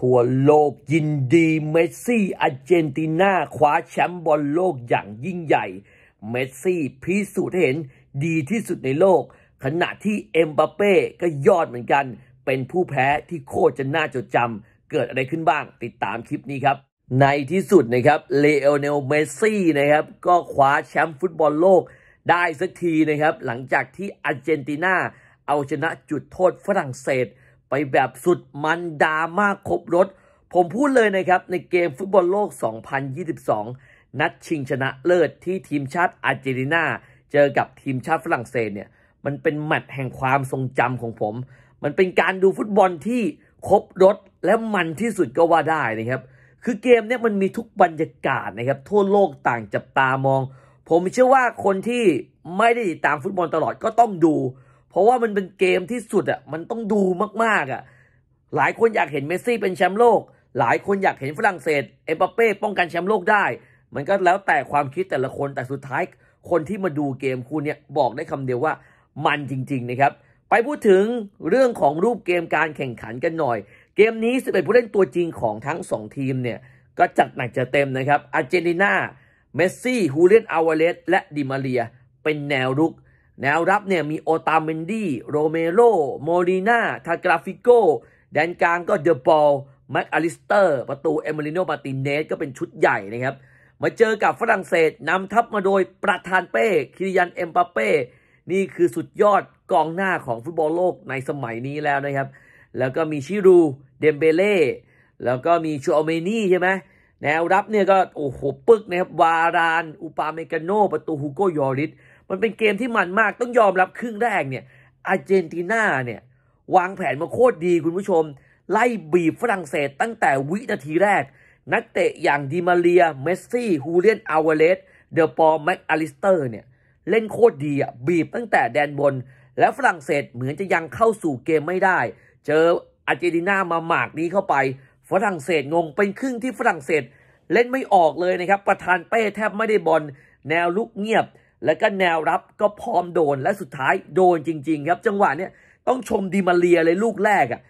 ทั่วโลกยินดีเมสซี่อาร์เจนตินาคว้าแชมป์บอลโลกอย่างยิ่งใหญ่ เมสซี่พิสูจน์เห็นดีที่สุดในโลก ขณะที่เอ็มบัปเป้ก็ยอดเหมือนกัน เป็นผู้แพ้ที่โคตรจะน่าจดจำเกิดอะไรขึ้นบ้างติดตามคลิปนี้ครับ ในที่สุดนะครับเลโอเนลเมสซี่นะครับ ก็คว้าแชมป์ฟุตบอลโลก ได้สักทีนะครับ หลังจากที่อาร์เจนตินาเอาชนะจุดโทษฝรั่งเศสไปแบบสุด มันดามากครบรถ ผมพูดเลยนะครับในเกมฟุตบอลโลก 2022 นัดชิงชนะเลิศที่ทีมชาติอาร์เจนตินาเจอกับทีมชาติฝรั่งเศสเนี่ยมันเป็นแมตช์แห่งความทรงจำของผม มันเป็นการดูฟุตบอลที่ครบรถและมันที่สุดก็ว่าได้นะครับ คือเกมนี้มันมีทุกบรรยากาศนะครับทั่วโลกต่างจับตามอง ผมเชื่อว่าคนที่ไม่ได้ติดตามฟุตบอลตลอดก็ต้องดูเพราะว่ามันเป็นเกมที่สุดอ่ะมันต้องดูมากๆอ่ะหลายคนอยากเห็นเมสซี่เป็นแชมป์โลกหลายคนอยากเห็นฝรั่งเศสเอ็มบัปเป้ป้องกันแชมป์โลกได้มันก็แล้วแต่ความคิดแต่ละคนแต่สุดท้ายคนที่มาดูเกมคู่นี้บอกได้คำเดียวว่ามันจริงๆนะครับ ไปพูดถึงเรื่องของรูปเกมการแข่งขันกันหน่อย เกมนี้เ็ดผู้เล่นตัวจริงของทั้ง 2 ทีมเนี่ยก็จัดหนักจะเต็มนะครับอาร์เจนตินาเมสซี่ฮูเลียนอาวาเลสและดิมาเรีย เป็นแนวรุกแนวรับเนี่ยมีโอตาเมนดี้โรเมโรโมลีนาทากราฟิโกแดนกลางก็เดอบอลแม็กอลิสเตอร์ประตูเอมิลิโนมาตินเนสก็เป็นชุดใหญ่นะครับ มาเจอกับฝรั่งเศสนำทัพมาโดยประธานเป้คิริยันเอ็มปาเป้นี่คือสุดยอดกองหน้าของฟุตบอลโลกในสมัยนี้แล้วนะครับ แล้วก็มีชิรูเดมเบเล่แล้วก็มีชูอเมนี่ใช่ไหมแนวรับเนี่ยก็ โอ้โห ปึกนะครับ วาราน อุปาเมกาโนประตูฮูโกยอริสมันเป็นเกมที่มันมากต้องยอมรับครึ่งแรกเนี่ยอาร์เจนตินาเนี่ยวางแผนมาโคตรดีคุณผู้ชม ไล่บีบฝรั่งเศสตั้งแต่วินาทีแรก นักเตะอย่างดิมาเรียเมสซี่ ฮูเลียนอาวเลสเดอปอลแม็กอลิสเตอร์เนี่ยเล่นโคตรดีอ่ะบีบตั้งแต่แดนบน และฝรั่งเศสเหมือนจะยังเข้าสู่เกมไม่ได้ เจออาร์เจนตินามาหมากนี้เข้าไปฝรั่งเศสงงเป็นครึ่งที่ฝรั่งเศส เล่นไม่ออกเลยนะครับประธานเป้แทบไม่ได้บอลแนวลุกเงียบแล้วก็แนวรับก็พร้อมโดนและสุดท้ายโดนจริง ๆ ครับจังหวะเนี้ยต้องชมดีมาเรียเลยลูกแรกอะ่ะ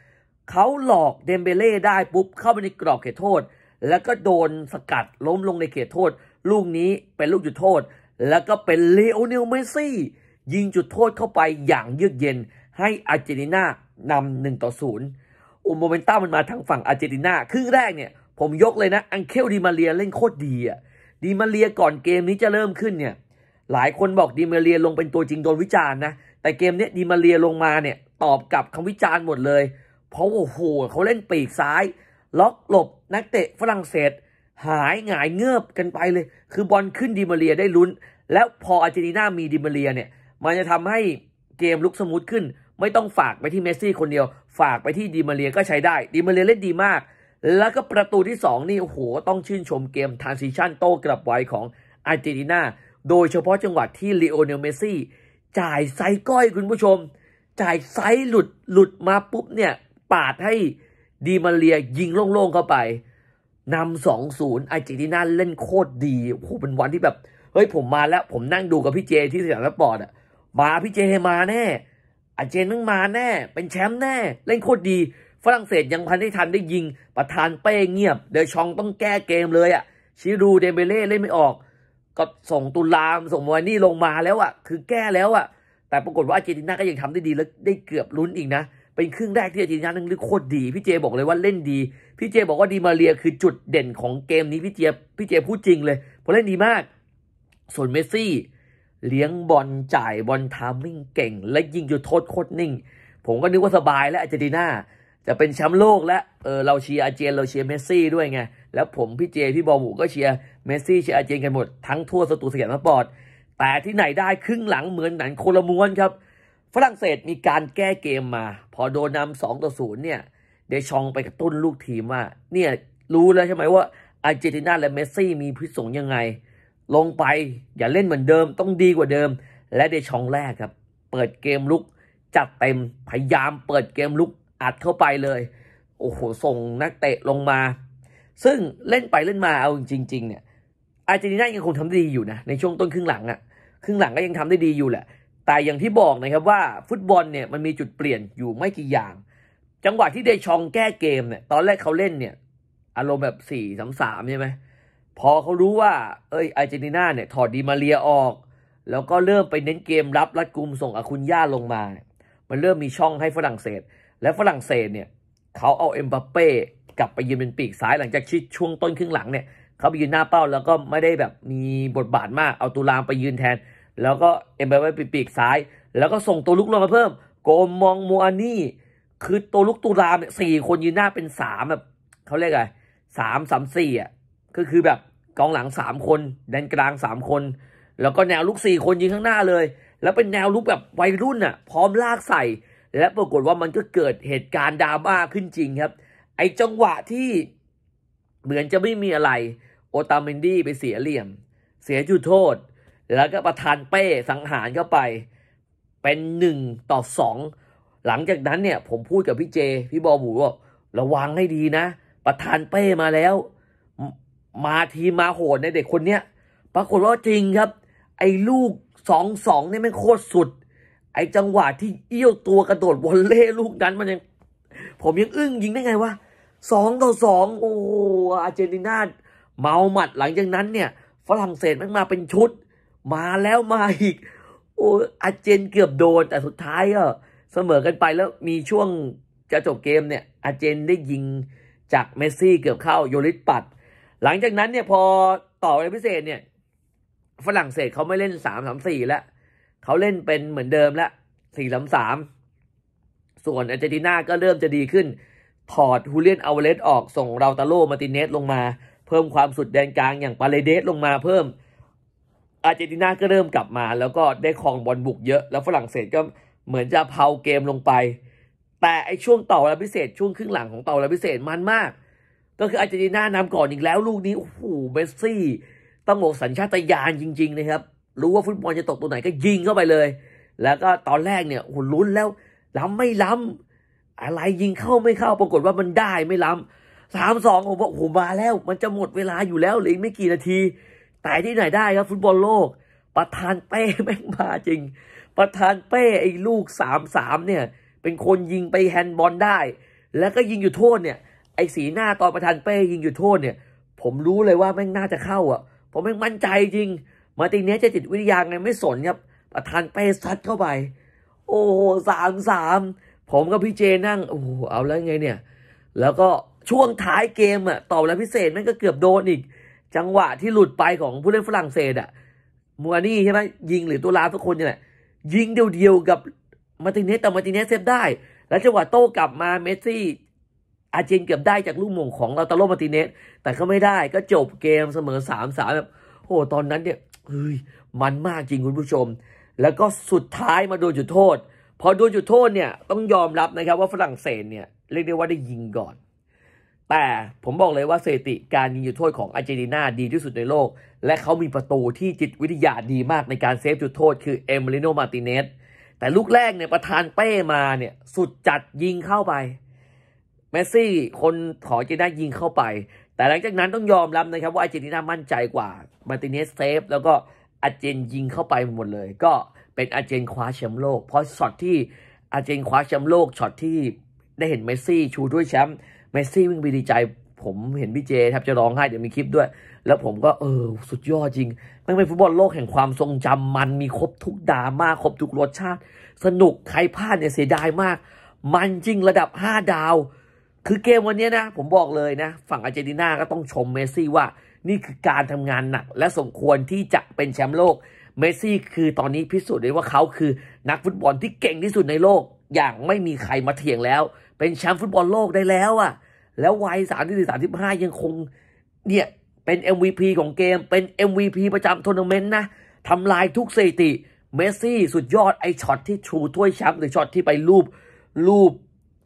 เขาหลอกเดมเบเล่ได้ปุ๊บเข้าไปในกรอบเขตโทษ แล้วก็โดนสกัดล้มลงในเขตโทษ ลูกนี้เป็นลูกจุดโทษ แล้วก็เป็นเลโอนิลเมซี่ยิงจุดโทษเข้าไปอย่างเยือกเย็นให้อาร์เจนตินานำหนึ่งต่อศูนย์อุโมเมนต้ามันมาทางฝั่งอาร์เจนตินาครึ่งแรกเนี่ยผมยกเลยนะ อังเคลดีมาเรียเล่นโคตรดีอ่ะดีมาเรียก่อนเกมนี้จะเริ่มขึ้นเนี่ยหลายคนบอกดีมาเรียลงเป็นตัวจริงโดนวิจารณ์นะ แต่เกมนี้ดีมาเรียลงมาเนี่ยตอบกับคำวิจารณ์หมดเลย เพราะโอ้โหเขาเล่นปีกซ้าย ล็อก หลบนักเตะฝรั่งเศส หายหงายเงือบกันไปเลย คือบอลขึ้นดีมาเรียได้ลุ้น แล้วพออาร์เจนตินามีดีมาเรียเนี่ย มันจะทำให้เกมลุกสมูทขึ้น ไม่ต้องฝากไปที่เมสซี่คนเดียว ฝากไปที่ดีมาเรียก็ใช้ได้ดีมาเรียเล่นดีมาก แล้วก็ประตูที่ 2 นี่โอ้โหต้องชื่นชมเกมทรานซิชันโต้กลับไวของอาร์เจนตินาโดยเฉพาะจังหวัดที่ลีโอเนลเมซี่จ่ายไซก้อยคุณผู้ชม จ่ายไซหลุด หลุดมาปุ๊บเนี่ย ปาดให้ดีมาเรียยิงโล่งๆ เข้าไปนำสองศูนย์ไอจิติน่าเล่นโคตรดีโหเป็นวันที่แบบ เฮ้ยผมมาแล้วผมนั่งดูกับพี่เจที่สยามสปอร์ตอ่ะมาพี่เจให้มาแน่อาเจนต้องมาแน่ เป็นแชมป์แน่ เล่นโคตรดี ฝรั่งเศสยังพันได้ทันได้ยิงประธานเป้เงียบเดชองต้องแก้เกมเลยอ่ะชิรูเดเบเล่เล่นไม่ออก็ส่งตุลามส่งมวยนี่ลงมาแล้วอะ่ะคือแก้แล้วอะ่ะแต่ปรากฏว่าอาร์เจนตินาก็ยังทำได้ดีแล้วได้เกือบลุ้นอีกนะ เป็นครึ่งแรกที่อาร์เจนตินานั่งลึกโคตรดี พี่เจบอกเลยว่าเล่นดี พี่เจบอกว่าดีมาเรียคือจุดเด่นของเกมนี้พี่เจพี่เจพูดจริงเลยเพราะเล่นดีมาก ส่วนเมสซี่ เลี้ยงบอลจ่ายบอลทามมิ่งเก่ง และยิงจุดโทษโคตรนิ่ง ผมก็นึกว่าสบายแล้วอาร์เจนตินาจะเป็นแชมป์โลก และเออเราเชียร์อาร์เจน เราเชียร์เมสซี่ด้วยไงแล้วผม พี่เจ พี่บอลบูก็เชียร์เมสซี่เชียร์อาเจนกันหมด ทั้งทั่วสตูสยามสปอร์ตแต่ที่ไหนได้ครึ่งหลังเหมือนหนังโคลมวนครับ ฝรั่งเศสมีการแก้เกมมา พอโดนนำสองต่อศูนย์เนี่ย เดชองไปกระตุ้นลูกทีมว่า เนี่ย รู้แล้วใช่ไหมว่า อาร์เจนตินาและเมสซี่มีพิษสงยังไง ลงไปอย่าเล่นเหมือนเดิมต้องดีกว่าเดิม และเดชองแรกครับ เปิดเกมลุกจัดเต็มพยายาม เปิดเกมลุกอัดเข้าไปเลยโอ้โหส่งนักเตะลงมาซึ่งเล่นไปเล่นมาเอาจริงๆเนี่ยอาร์เจนตินายังคงทำได้ดีอยู่นะ ในช่วงต้นครึ่งหลังอะครึ่งหลังก็ยังทำได้ดีอยู่แหละแต่อย่างที่บอกนะครับว่า ฟุตบอลเนี่ยมันมีจุดเปลี่ยนอยู่ไม่กี่อย่างจังหวะที่เดชองแก้เกมเนี่ยตอนแรกเขาเล่นเนี่ยอารมณ์แบบสี่สามสามใช่ไหมพอเขารู้ว่าเอ้ยอาร์เจนตินาเนี่ยถอดดีมาเรียออก แล้วก็เริ่มไปเน้นเกมรับรัดกุมส่งอาคุณย่าลงมา มันเริ่มมีช่องให้ฝรั่งเศส และฝรั่งเศสเนี่ยเขาเอาเอ็มบัปเป้กลับไปยืนเป็นปีกซ้ายหลังจากชิดช่วงต้นครึ่งหลังเนี่ย เขาไปยืนหน้าเป้าแล้วก็ไม่ได้แบบมีบทบาทมากเอาตูลามไปยืนแทน แล้วก็เอ็มบัปเป้เป็นปีกซ้าย แล้วก็ส่งตัวลุกลงมาเพิ่มโกมมองมูอานี่คือตัวลุกตูลามเนี่ยสี่คนยืนหน้าเป็นสามแบบเขาเรียกไงสามสามสี่อ่ะ ก็คือแบบกองหลังสามคน แดนกลางสามคนแล้วก็แนวลุกสี่คนยืนข้างหน้าเลยแล้วเป็นแนวลุกแบบวัยรุ่นอ่ะพร้อมลากใส่และปรากฏว่ามันก็เกิดเหตุการณ์ดราม่าขึ้นจริงครับ ไอจังหวะที่เหมือนจะไม่มีอะไร โอตาเมนดี้ไปเสียเหลี่ยม เสียจุดโทษ แล้วก็ประธานเป้สังหารเข้าไป เป็นหนึ่งต่อสองหลังจากนั้นเนี่ย ผมพูดกับพี่เจ พี่บอบูว่า ระวังให้ดีนะ ประธานเป้มาแล้ว มาทีมาโหดในเด็กคนเนี้ย ปรากฏว่าจริงครับ ไอ้ลูกสองสองนี่มันโคตรสุดไอจังหวะที่เอี้ยวตัวกระโดดวอลเล่ลูกนั้นมันยัง ผมยังอึ้ง ยิงได้ไงวะสองต่อสองโอ้อาร์เจนตินาเมาหมัด หลังจากนั้นเนี่ย ฝรั่งเศสมันมาเป็นชุด มาแล้วมาอีก โอ้อาร์เจนเกือบโดนแต่สุดท้ายก็เสมอกันไปแล้วมีช่วง จะจบเกมเนี่ย อาร์เจนได้ยิงจากเมสซี่เกือบเข้าโยริสปัด หลังจากนั้นเนี่ยพอต่อเวลาพิเศษเนี่ยฝรั่งเศสเขาไม่เล่นสามสามสี่แล้วเขาเล่นเป็นเหมือนเดิมละสี่สามสามส่วนอาร์เจนตินาก็เริ่มจะดีขึ้นถอดฮูเลียนอาเวเลสออกส่งเราตาโลมาติเนสลงมา เพิ่มความสุดแดนกลางอย่างปาเลเดสลงมาเพิ่ม อาร์เจนตินาก็เริ่มกลับมาแล้วก็ได้ครองบอลบุกเยอะ แล้วฝรั่งเศสก็เหมือนจะเผาเกมลงไป แต่ไอช่วงต่อระพิเศษช่วงครึ่งหลังของต่อระพิเศษมันมากก็คืออาร์เจนตินานำก่อนอีกแล้ว ลูกนี้โอ้โหเมสซี่ ต้องบอกสัญชาตญาณจริงๆนะครับรู้ว่าฟุตบอลจะตกตัวไหนก็ยิงเข้าไปเลย แล้วก็ตอนแรกเนี่ย โห ลุ้นแล้ว ล้ำไม่ล้ำ อะไรยิงเข้าไม่เข้า ปรากฏว่ามันได้ไม่ล้ำสามสองผมว่าโอ้โหมาแล้ว มันจะหมดเวลาอยู่แล้วเหลือไม่กี่นาที แต่ที่ไหนได้ครับฟุตบอลโลก ประธานเป้แม่งมาจริง ประธานเป้ไอ้ลูกสามสามเนี่ย เป็นคนยิงไปแฮนด์บอลได้ แล้วก็ยิงอยู่โทษเนี่ย ไอ้สีหน้าตอนประธานเป้ยิงอยู่โทษเนี่ย ผมรู้เลยว่าแม่งน่าจะเข้าอ่ะ ผมแม่งมั่นใจจริงมาตินเนสจะจิตวิทยาไงไม่สนครับประธานเป้ซัดเข้าไป โอ้โหสามสาม ผมกับพี่เจนั่งโอ้โหเอาแล้วไงเนี่ย แล้วก็ช่วงท้ายเกมอะต่อแล้วพิเศษนั่นก็เกือบโดนอีก จังหวะที่หลุดไปของผู้เล่นฝรั่งเศสอะมัวนี่ใช่ไหมยิงหรือตัวลาทุกคนเนี่ยยิงเดียวๆกับมาติเนสแต่มาติเนสเซฟได้ แล้วจังหวะโต้กลับมาเมสซี่ อาเจนเกือบได้จากลูกมงของเราตาโลมาติเนสแต่ก็ไม่ได้ก็จบเกมเสมอสามสามแบบโอ้ตอนนั้นเนี่ยเฮ้ยมันมากจริงคุณผู้ชม แล้วก็สุดท้ายมาโดนจุดโทษ พอโดนจุดโทษเนี่ย ต้องยอมรับนะครับว่าฝรั่งเศสเนี่ย เรียกได้ว่าได้ยิงก่อน แต่ผมบอกเลยว่าสถิติการยิงจุดโทษของอาร์เจนตินาดีที่สุดในโลก และเขามีประตูที่จิตวิทยาดีมากในการเซฟจุดโทษคือเอมิลิโนมาติเนสแต่ลูกแรกเนี่ยประธานเป้มาเนี่ยสุดจัดยิงเข้าไปเมสซี่คนขอเจนดายิงเข้าไป แต่หลังจากนั้นต้องยอมรับนะครับว่าอาร์เจนตินามั่นใจกว่ามาติเนสเซฟแล้วก็อาเจนยิงเข้าไปหมดเลย ก็เป็นอาเจนคว้าแชมป์โลกเพราะช็อตที่อาเจนคว้าแชมป์โลกช็อตที่ได้เห็นเมสซี่ชูด้วยแชมป์เมสซี่วิ่งไปดีใจ ผมเห็นพี่เจแทบจะร้องไห้เดี๋ยวมีคลิปด้วย แล้วผมก็เออสุดยอดจริงมันเป็นฟุตบอลโลกแห่งความทรงจำมันมีครบทุกดราม่าครบทุกรสชาติ สนุกใครพลาดเนี่ยเสียดายมาก มันจริงระดับ 5 ดาวคือเกมวันนี้นะ ผมบอกเลยนะ ฝั่งอาร์เจนตินาก็ต้องชมเมสซี่ว่านี่คือการทำงานหนัก และสมควรที่จะเป็นแชมป์โลก เมสซี่คือตอนนี้พิสูจน์ได้ว่าเขาคือนักฟุตบอลที่เก่งที่สุดในโลก อย่างไม่มีใครมาเถียงแล้ว เป็นแชมป์ฟุตบอลโลกได้แล้วอะ่ะแล้ววัยสามสิบห้ายังคงเนี่ยเป็น MVP ของเกม เป็น MVP ประจำทัวร์นาเมนต์นะทำลายทุกสถิติเมสซี่สุดยอดไอช็อตที่ชูถ้วยแชมป์หรือช็อตที่ไปรูปรูป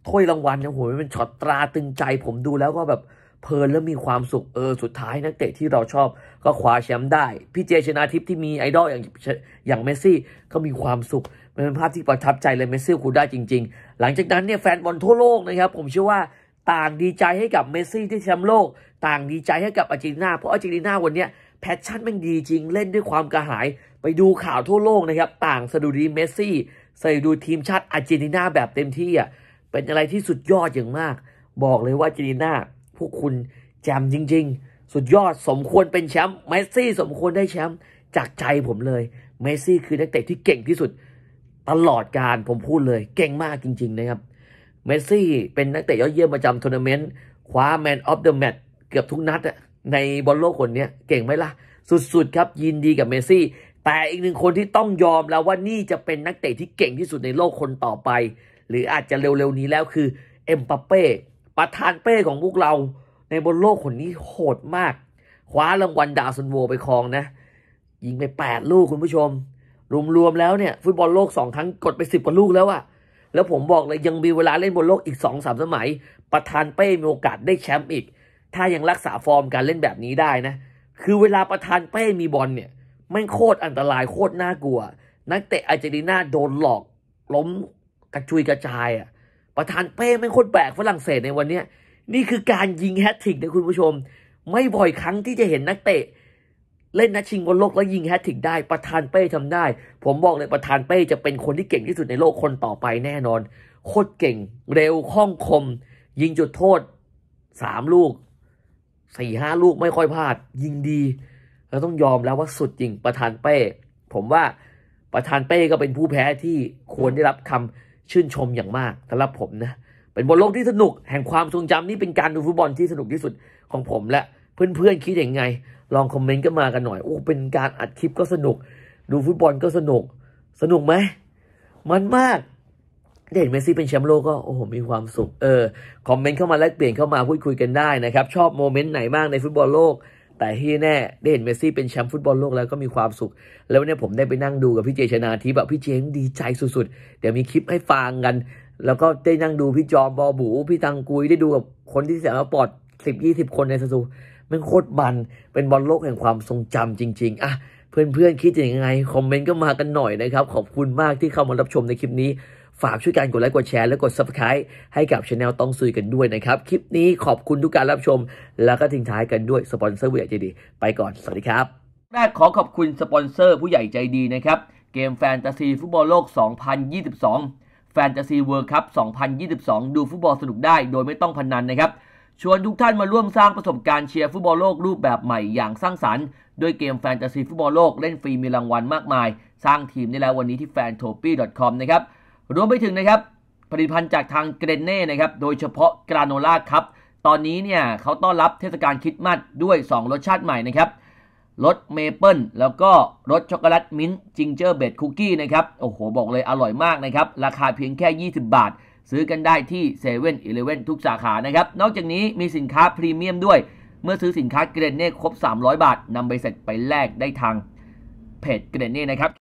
ถ้วยรางวัลนะโหยเป็นช็อตตราตึงใจผมดูแล้วก็แบบเพลิน แล้วมีความสุขเออสุดท้ายนักเตะที่เราชอบก็คว้าแชมป์ได้ พี่เจชนาทิพย์ที่มีไอดอลอย่างอย่างเมสซี่ก็มีความสุขเป็นภาพที่ประทับใจเลย เมสซี่คุณได้จริง ๆ หลังจากนั้นเนี่ยแฟนบอลทั่วโลกนะครับ ผมเชื่อว่าต่างดีใจให้กับเมสซี่ที่แชมป์โลกต่างดีใจให้กับอาร์เจนตินา เพราะอาร์เจนตินาวันเนี้ยแพชชั่นมันดีจริงเล่นด้วยความกระหายไปดูข่าวทั่วโลกนะครับต่างสะดุดีเมสซี่ใส่ดูทีมชาติอาร์เจนตินาแบบเต็มที่อ่ะเป็นอะไรที่สุดยอดอย่างมาก บอกเลยว่าเจนีน่าพวกคุณ แจมจริง ๆ สุดยอดสมควรเป็นแชมป์เมสซี่สมควรได้แชมป์จากใจผมเลยเมสซี่คือนักเตะที่เก่งที่สุดตลอดการผมพูดเลย เก่งมากจริง ๆ นะครับเมสซี่เป็นนักเตะยอดเยี่ยมประจำทัวร์นาเมนต์คว้าแมนออฟเดอะแมตช์เกือบทุกนัดอะในบอลโลกคนนี้เก่งไหมล่ะ สุดๆครับยินดีกับเมสซี่ แต่อีกหนึ่งคนที่ต้องยอมแล้วว่านี่จะเป็นนักเตะที่เก่งที่สุดในโลกคนต่อไปหรืออาจจะเร็วๆ นี้แล้ว คือเอ็มปาเป้ประธานเป้ของพวกเราในบนโลกคนนี้โหดมากคว้ารางวัลดาวซันโวไปครองนะ ยิงไป 8 ลูกคุณผู้ชม รวมๆ แล้วเนี่ย ฟุตบอลโลก 2 ครั้งกดไป 10กว่าลูกแล้วอะแล้วผมบอกเลยยังมีเวลาเล่นบนโลกอีก 2-3 สมสมัย ประธานเป้มีโอกาสได้แชมป์อีก ถ้ายังรักษาฟอร์มการเล่นแบบนี้ได้นะ คือเวลาประธานเป้มีบอลเนี่ยไม่โคตรอันตรายโคตรน่ากลัว นักเตะอาร์เจนตินาโดนหลอกล้มกระจุยกระจายอ่ะ ประธานเป้ไม่ครแปลกฝรั่งเศสในวันนี้ นี่คือการยิงแฮตทริกนะคุณผู้ชม ไม่บ่อยครั้งที่จะเห็นนักเตะ เล่นนัดชิงบอลโลกแล้วยิงแฮตทริกได้ ประธานเป้ทำได้ ผมบอกเลยประธานเป้จะเป็นคนที่เก่งที่สุดในโลกคนต่อไปแน่นอน โคตรเก่ง เร็ว คล่องคม ยิงจุดโทษสามลูกสี่ห้าลูกไม่ค่อยพลาด ยิงดี เราต้องยอมแล้วว่าสุดจริงประธานเป้ ผมว่าประธานเป้ก็เป็นผู้แพ้ที่ควรได้รับคำชื่นชมอย่างมากสำหรับผมนะ เป็นบอลโลกที่สนุก แห่งความทรงจำนี่เป็นการดูฟุตบอลที่สนุกที่สุดของผม และ เพื่อนๆคิดอย่างไง ลองคอมเมนต์กันมากันหน่อย โอ้ เป็นการอัดคลิปก็สนุก ดูฟุตบอลก็สนุก สนุกไหม มันมาก ได้เห็นเมซี่เป็นแชมป์โลกก็โอ้โหมีความสุข เออ คอมเมนต์เข้ามาแลกเปลี่ยนเข้ามาพูดคุยกันได้นะครับ ชอบโมเมนต์ไหนบ้างในฟุตบอลโลกแต่ที่แน่ได้เห็นเมสซี่เป็นแชมป์ฟุตบอลโลกแล้วก็มีความสุข แล้วเนี่ยผมได้ไปนั่งดูกับพี่เจชนาทีแบบพี่เจงดีใจสุดๆ เดี๋ยวมีคลิปให้ฟังกัน แล้วก็ได้นั่งดูพี่จอมบอบูพี่ตังกุยได้ดูกับคนที่เสียมาปอดสิบยี่สิบคนในสตูมันโคตรบันเป็นบอลโลกแห่งความทรงจำจริง ๆ อ่ะ เพื่อนๆคิดยังไงคอมเมนต์ก็มากันหน่อยนะครับขอบคุณมากที่เข้ามารับชมในคลิปนี้ฝากช่วยกันกดไลค์กดแชร์และกด subscribe ให้กับช anel ต้องซุยกันด้วยนะครับ คลิปนี้ขอบคุณทุกการรับชม แล้วก็ทิ้งท้ายกันด้วยสปอนเซอร์ผู้ใหญ่ใจดี ไปก่อนสวัสดีครับแรกขอขอบคุณสปอนเซอร์ผู้ใหญ่ใจดีนะครับ เกมแฟนตาซีฟุตบอลโลก 2022แฟนตาซีเวิร์คัพ2022 ดูฟุตบอลสนุกได้ โดยไม่ต้องพนนันนะครับ ชวนทุกท่านมาร่วมสร้างประสบการณ์เชียร์ฟุตบอลโลกรูปแบบใหม่อย่างสร้างสรรค์ด้วยเกมแฟนตาซีฟุตบอลโลกเล่นฟรีมีรางวัลมากมายสร้างทีมได้แล้ววันนี้ที่ f a n t o p i c o m นะครับรวมไปถึงนะครับผลิตภัณฑ์จากทางเกรเน่นะครับ โดยเฉพาะกราโนล่าครับตอนนี้เนี่ยเขาต้อนรับเทศกาลคิดมาดด้วย 2 รสชาติใหม่นะครับ รสเมเปิลแล้วก็ รสช็อกโกแลตมิ้นต์จิงเจอร์เบดคุกกี้นะครับ โอ้โหบอกเลยอร่อยมากนะครับ ราคาเพียงแค่ 20 บาท ซื้อกันได้ที่เซเว่นอีเเลวนทุกสาขานะครับนอกจากนี้มีสินค้าพรีเมียมด้วย เมื่อซื้อสินค้าเกรนเน่ครบ300 บาทนำไปเสร็จไปแลกได้ทางเพจเกรนเน่นะครับ